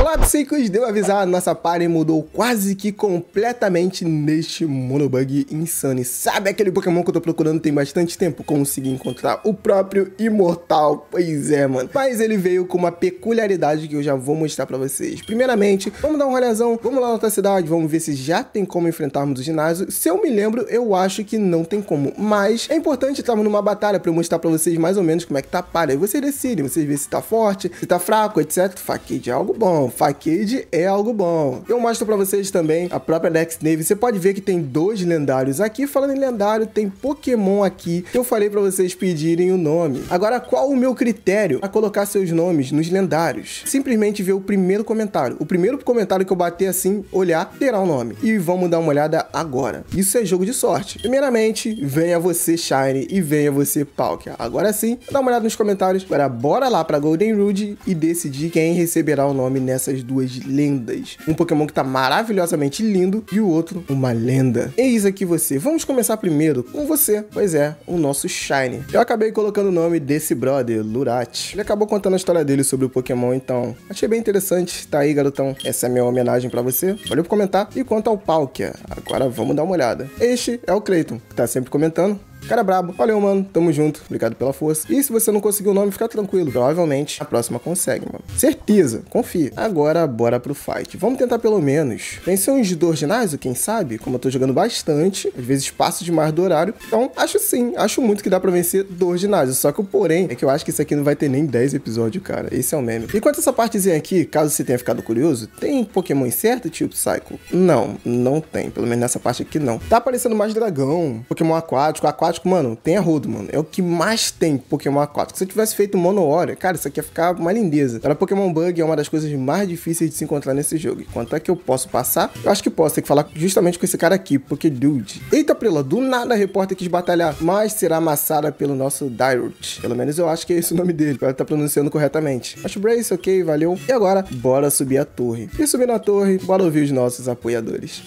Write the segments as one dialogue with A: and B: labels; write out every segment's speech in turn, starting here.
A: Olá, psicos! Deu avisar, nossa party mudou quase que completamente neste monobug insane. Sabe aquele Pokémon que eu tô procurando tem bastante tempo? Consegui encontrar o próprio Imortal. Pois é, mano. Mas ele veio com uma peculiaridade que eu já vou mostrar pra vocês. Primeiramente, vamos dar um rolezão, vamos lá na outra cidade, vamos ver se já tem como enfrentarmos o ginásio. Se eu me lembro, eu acho que não tem como. Mas é importante estarmos numa batalha pra eu mostrar pra vocês mais ou menos como é que tá a party. Aí vocês decidem, vocês veem se tá forte, se tá fraco, etc. Faquei de é algo bom Facade é algo bom. Eu mostro pra vocês também a própria Lex Navy. Você pode ver que tem dois lendários aqui. Falando em lendário, tem Pokémon aqui que eu falei pra vocês pedirem o nome. Agora, qual o meu critério para colocar seus nomes nos lendários? Simplesmente ver o primeiro comentário. O primeiro comentário que eu bater assim, olhar, terá o um nome. E vamos dar uma olhada agora. Isso é jogo de sorte. Primeiramente, venha você Shine e venha você Palkia. Agora sim, dá uma olhada nos comentários. Agora bora lá pra Golden Rude e decidir quem receberá o nome nessa essas duas lendas. Um Pokémon que tá maravilhosamente lindo e o outro uma lenda. Eis aqui você. Vamos começar primeiro com você. Pois é, o nosso Shine. Eu acabei colocando o nome desse brother, Lurat. Ele acabou contando a história dele sobre o Pokémon, então achei bem interessante. Tá aí, garotão. Essa é a minha homenagem para você. Valeu por comentar. E quanto ao Palkia, agora vamos dar uma olhada. Este é o Clayton, que tá sempre comentando. Cara brabo. Valeu, mano. Tamo junto. Obrigado pela força. E se você não conseguiu o nome, fica tranquilo. Provavelmente a próxima consegue, mano. Certeza. Confia. Agora, bora pro fight. Vamos tentar pelo menos vencer um Jidor ginásio, quem sabe? Como eu tô jogando bastante, às vezes passo demais do horário. Então, acho sim. Acho muito que dá pra vencer dois ginásios. Só que o porém é que eu acho que isso aqui não vai ter nem 10 episódios, cara. Esse é o meme. E quanto a essa partezinha aqui, caso você tenha ficado curioso, tem Pokémon incerto, tipo Psycho? Não, não tem. Pelo menos nessa parte aqui, não. Tá aparecendo mais dragão, Pokémon aquático, aquático aquático, mano, tem rodo, mano. É o que mais tem Pokémon aquático. Se eu tivesse feito Mono Hora, cara, isso aqui ia ficar uma lindeza. Agora, Pokémon Bug é uma das coisas mais difíceis de se encontrar nesse jogo. E quanto é que eu posso passar? Eu acho que posso. Tem que falar justamente com esse cara aqui, porque, dude... Eita, Prela, do nada a repórter quis batalhar, mas será amassada pelo nosso Dyrot. Pelo menos eu acho que é esse o nome dele. Ela tá pronunciando corretamente. Acho Brace, ok, valeu. E agora, bora subir a torre. E subindo a torre, bora ouvir os nossos apoiadores.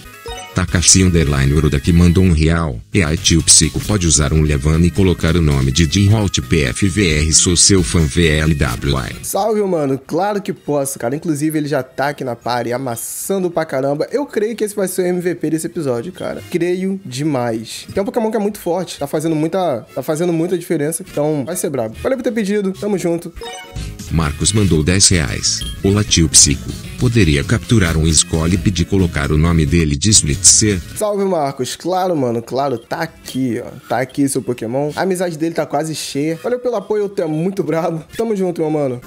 A: Takashi Underline Uroda que mandou um real. E aí tio Psico pode usar um Levan e colocar o nome de Jim Halt PFVR sou seu fã VLWI. Salve, mano. Claro que posso, cara. Inclusive ele já tá aqui na party amassando pra caramba. Eu creio que esse vai ser o MVP desse episódio, cara. Creio demais. Tem um Pokémon que é muito forte. Tá fazendo muita, tá fazendo muita diferença. Então vai ser brabo. Valeu por ter pedido. Tamo junto. Marcos mandou 10 reais. Olá psico. Poderia capturar um escolhe e pedir colocar o nome dele de Slitzer? Salve Marcos, claro mano, claro, tá aqui ó, tá aqui seu Pokémon. A amizade dele tá quase cheia. Valeu pelo apoio, eu tô é muito bravo. Tamo junto meu mano.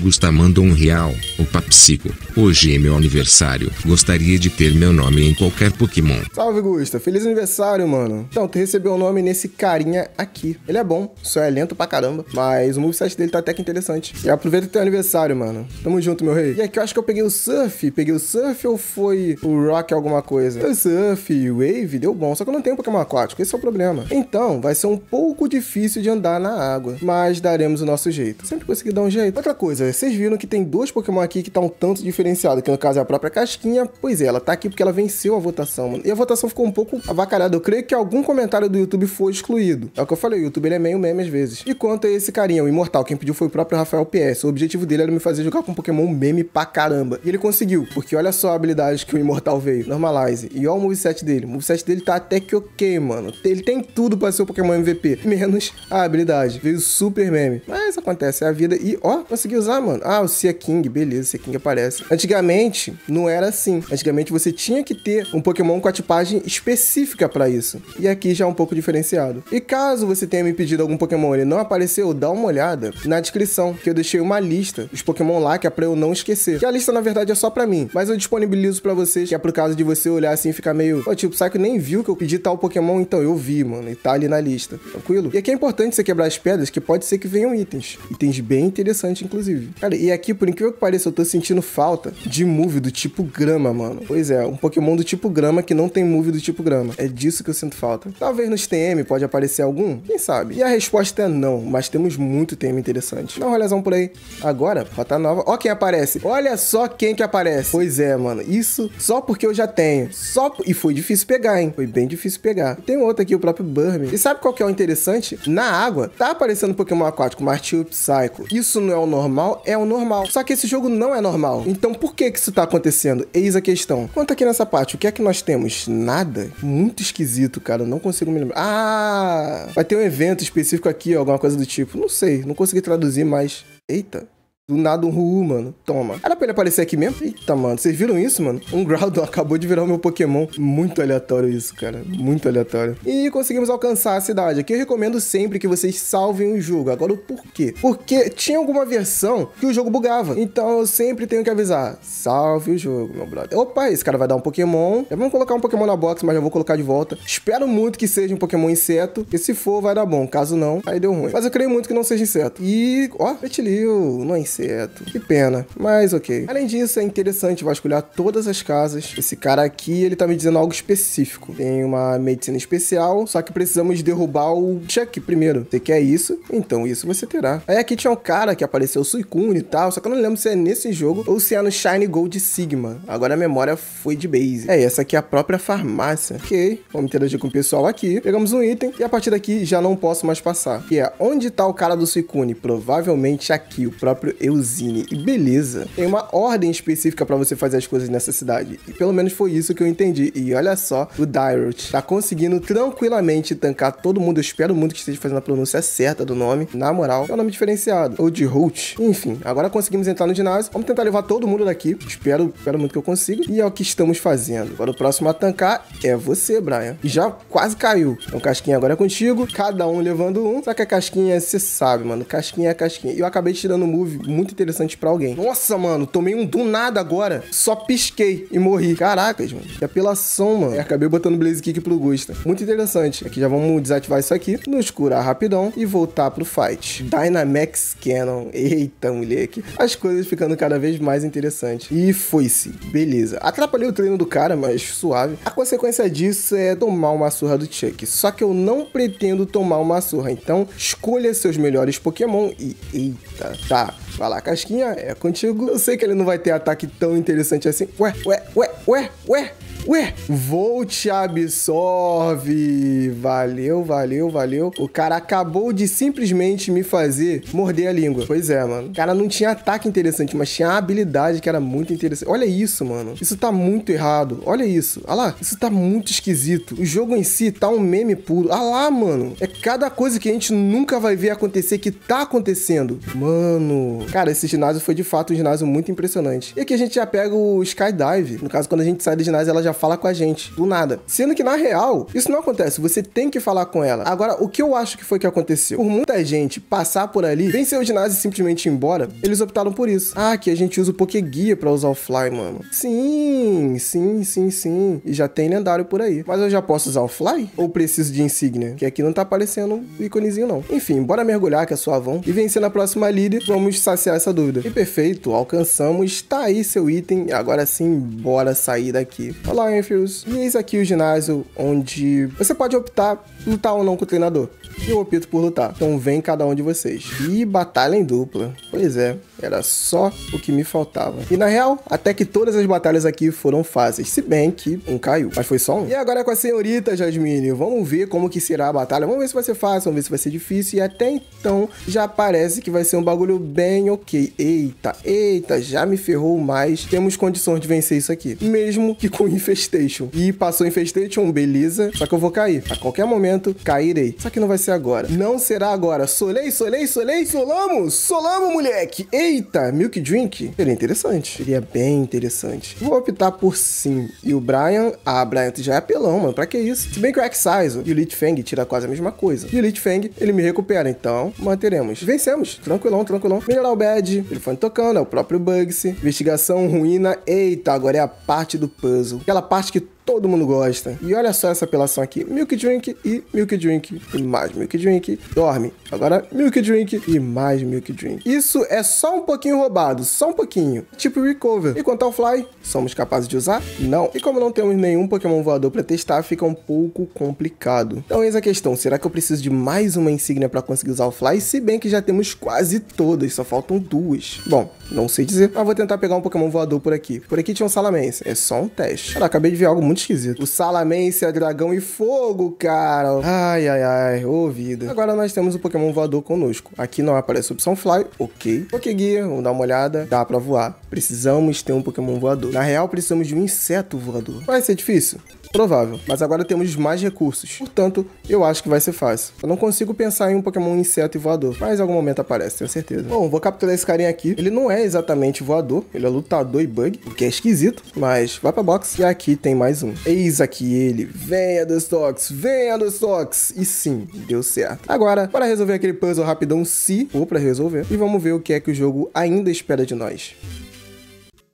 A: Gusta mandou um real. O Papsico, hoje é meu aniversário. Gostaria de ter meu nome em qualquer Pokémon. Salve, Gusta. Feliz aniversário, mano. Então, tu recebeu o um nome nesse carinha aqui. Ele é bom, só é lento pra caramba. Mas o moveset dele tá até que interessante. E aproveita o teu aniversário, mano. Tamo junto, meu rei. E aqui eu acho que eu peguei o Surf. Peguei o Surf ou foi o Rock alguma coisa? Foi o Surf, Wave, deu bom. Só que eu não tenho Pokémon aquático. Esse é o problema. Então, vai ser um pouco difícil de andar na água. Mas daremos o nosso jeito. Sempre consegui dar um jeito. Outra coisa, vocês viram que tem dois Pokémon aqui que tá um tanto diferenciado, que no caso é a própria Casquinha. Pois é, ela tá aqui porque ela venceu a votação, mano. E a votação ficou um pouco avacalhada. Eu creio que algum comentário do YouTube foi excluído. É o que eu falei, o YouTube ele é meio meme às vezes. E quanto a esse carinha, o Imortal, quem pediu foi o próprio Rafael PS. O objetivo dele era me fazer jogar com Pokémon meme pra caramba. E ele conseguiu, porque olha só a habilidade que o Imortal veio. Normalize. E olha o moveset dele. O moveset dele tá até que ok, mano. Ele tem tudo pra ser o Pokémon MVP, menos a habilidade. Veio super meme. Mas acontece, é a vida. E ó, consegui usar, mano. Ah, o Sea King, beleza vezes Sequinho aparece. Antigamente, não era assim. Antigamente você tinha que ter um Pokémon com a tipagem específica para isso. E aqui já é um pouco diferenciado. E caso você tenha me pedido algum Pokémon e ele não apareceu, dá uma olhada na descrição, que eu deixei uma lista dos Pokémon lá, que é pra eu não esquecer. Que a lista, na verdade, é só pra mim. Mas eu disponibilizo para vocês, que é pro caso de você olhar assim e ficar meio... tipo, sabe que nem viu que eu pedi tal Pokémon? Então, eu vi, mano. E tá ali na lista. Tranquilo? E aqui é importante você quebrar as pedras, que pode ser que venham itens. Itens bem interessantes, inclusive. Cara, e aqui, por incrível que pareça, eu tô sentindo falta de move do tipo grama, mano. Pois é, um Pokémon do tipo grama que não tem move do tipo grama. É disso que eu sinto falta. Talvez nos TM pode aparecer algum? Quem sabe? E a resposta é não, mas temos muito TM interessante. Dá uma olhazão por aí. Agora, rota nova. Ó quem aparece. Olha só quem que aparece. Pois é, mano. Isso só porque eu já tenho. Só... E foi difícil pegar, hein? Foi bem difícil pegar. Tem outro aqui, o próprio Burmy. E sabe qual que é o interessante? Na água, tá aparecendo Pokémon aquático, Martil Psycho. Isso não é o normal? É o normal. Só que esse jogo não é normal. Então por que, que isso está acontecendo? Eis a questão. conta aqui nessa parte, o que é que nós temos? Nada? Muito esquisito, cara. Eu não consigo me lembrar. Ah! Vai ter um evento específico aqui, alguma coisa do tipo. Não sei, não consegui traduzir, mas. Eita, do nada um Ruu, mano. Toma. Era pra ele aparecer aqui mesmo? Eita, mano. Vocês viram isso, mano? Um Groudon acabou de virar o meu Pokémon. Muito aleatório isso, cara. Muito aleatório. E conseguimos alcançar a cidade. Aqui eu recomendo sempre que vocês salvem o jogo. Agora o porquê? Porque tinha alguma versão que o jogo bugava. Então eu sempre tenho que avisar. Salve o jogo, meu brother. Opa, esse cara vai dar um Pokémon. Já vamos colocar um Pokémon na box, mas eu vou colocar de volta. Espero muito que seja um Pokémon inseto. E se for, vai dar bom. Caso não, aí deu ruim. Mas eu creio muito que não seja inseto. E, ó, Petilio, Não é inseto inseto. Que pena, mas ok. Além disso, é interessante vasculhar todas as casas. Esse cara aqui, ele tá me dizendo algo específico. Tem uma medicina especial, só que precisamos derrubar o Chuck primeiro. Você quer isso? Então isso você terá. Aí aqui tinha um cara que apareceu Suicune e tal, só que eu não lembro se é nesse jogo ou se é no Shine Gold Sigma. Agora a memória foi de base. É, essa aqui é a própria farmácia. Ok, vamos interagir com o pessoal aqui. Pegamos um item e a partir daqui já não posso mais passar. Que é, onde tá o cara do Suicune? Provavelmente aqui, o próprio Eusine. E beleza. Tem uma ordem específica para você fazer as coisas nessa cidade. E pelo menos foi isso que eu entendi. E olha só, o Dyrot tá conseguindo tranquilamente tancar todo mundo. Eu espero muito que esteja fazendo a pronúncia certa do nome. Na moral, é um nome diferenciado. Ou de Holt. Enfim, agora conseguimos entrar no ginásio. Vamos tentar levar todo mundo daqui. Espero, espero muito que eu consiga. E é o que estamos fazendo. Agora o próximo a tancar é você, Brian. E já quase caiu. Então, Casquinha, agora é contigo. Cada um levando um. Só que a Casquinha, você sabe, mano. Casquinha é Casquinha. E eu acabei tirando o move muito interessante para alguém. Nossa, mano, tomei um do nada agora. Só pisquei e morri. Caracas, mano. Que apelação, mano. É, acabei botando Blaze Kick pro Gusta. Muito interessante. Aqui já vamos desativar isso aqui, nos curar rapidão e voltar pro fight. Dynamax Cannon. Eita, moleque. As coisas ficando cada vez mais interessantes. E foi-se. Beleza. Atrapalhei o treino do cara, mas suave. A consequência disso é tomar uma surra do Chuck. Só que eu não pretendo tomar uma surra, então escolha seus melhores Pokémon e eita, tá. Vai lá, Casquinha, é contigo. Eu sei que ele não vai ter ataque tão interessante assim. Ué, ué, ué, ué, ué. Ué, Volt absorve. Valeu, valeu, valeu. O cara acabou de simplesmente me fazer morder a língua. Pois é, mano. O cara não tinha ataque interessante, mas tinha habilidade que era muito interessante. Olha isso, mano. Isso tá muito errado. Olha isso. Olha lá. Isso tá muito esquisito. O jogo em si tá um meme puro. Olha lá, mano. É cada coisa que a gente nunca vai ver acontecer que tá acontecendo. Mano. Cara, esse ginásio foi de fato um ginásio muito impressionante. E aqui a gente já pega o Skydive. No caso, quando a gente sai do ginásio, ela já fala com a gente, do nada. Sendo que na real, isso não acontece, você tem que falar com ela. Agora, o que eu acho que foi que aconteceu? Por muita gente passar por ali, vencer o ginásio e simplesmente ir embora, eles optaram por isso. Ah, que a gente usa o Pokéguia pra usar o Fly, mano. Sim, sim, sim, sim. E já tem lendário por aí. Mas eu já posso usar o Fly? Ou preciso de insígnia? Que aqui não tá aparecendo um íconezinho, não. Enfim, bora mergulhar que é suavão e vencer na próxima líder, vamos saciar essa dúvida. E perfeito, alcançamos, tá aí seu item, agora sim, bora sair daqui. Falou! Laurel Fields. E eis aqui o ginásio onde você pode optar lutar ou não com o treinador e eu opito por lutar. Então vem cada um de vocês. E batalha em dupla. Pois é, era só o que me faltava. E na real, até que todas as batalhas aqui foram fáceis, se bem que um caiu, mas foi só um. E agora é com a senhorita Jasmine, vamos ver como que será a batalha, vamos ver se vai ser fácil, vamos ver se vai ser difícil, e até então já parece que vai ser um bagulho bem ok. Eita, eita, já me ferrou mais, temos condições de vencer isso aqui, mesmo que com Infestation. E passou Infestation, beleza, só que eu vou cair, a qualquer momento cairei. Só que não vai ser agora agora. Não será agora. Solei, solei, solei, solamos! Solamos, moleque! Eita, milk drink? Seria interessante. Seria bem interessante. Vou optar por sim. E o Brian... Ah, Brian, tu já é apelão, mano. Pra que isso? Se bem que o Excise e o Lich Fang tira quase a mesma coisa. E o Lich Fang, ele me recupera. Então, manteremos. Vencemos. Tranquilão, tranquilão. Mineral Bad. Telefone tocando. É o próprio Bugsy. Investigação, ruína. Eita, agora é a parte do puzzle. Aquela parte que todo mundo gosta. E olha só essa apelação aqui: Milk Drink e Milk Drink e mais Milk Drink. Dorme. Agora Milk Drink e mais Milk Drink. Isso é só um pouquinho roubado, só um pouquinho. Tipo Recover. E quanto ao Fly, somos capazes de usar? Não. E como não temos nenhum Pokémon voador para testar, fica um pouco complicado. Então eis a questão, será que eu preciso de mais uma insígnia para conseguir usar o Fly? Se bem que já temos quase todas, só faltam duas. Bom, não sei dizer, mas ah, vou tentar pegar um Pokémon voador por aqui. Por aqui tinha um Salamence. É só um teste. Cara, acabei de ver algo muito esquisito. O Salamence é dragão e fogo, cara. Ai, ai, ai. Ô, oh, vida. Agora nós temos o Pokémon voador conosco. Aqui não aparece a opção Fly. Ok. guia. vamos dar uma olhada. Dá pra voar. Precisamos ter um Pokémon voador. Na real, precisamos de um inseto voador. Vai ser difícil? Provável, mas agora temos mais recursos. Portanto, eu acho que vai ser fácil. Eu não consigo pensar em um Pokémon inseto e voador, mas em algum momento aparece, tenho certeza. Bom, vou capturar esse carinha aqui. Ele não é exatamente voador, ele é lutador e bug, o que é esquisito, mas vai pra box. E aqui tem mais um. Eis aqui ele. Venha, Dustox! Venha, Dustox! E sim, deu certo. Agora, para resolver aquele puzzle rapidão, se for pra resolver, e vamos ver o que é que o jogo ainda espera de nós.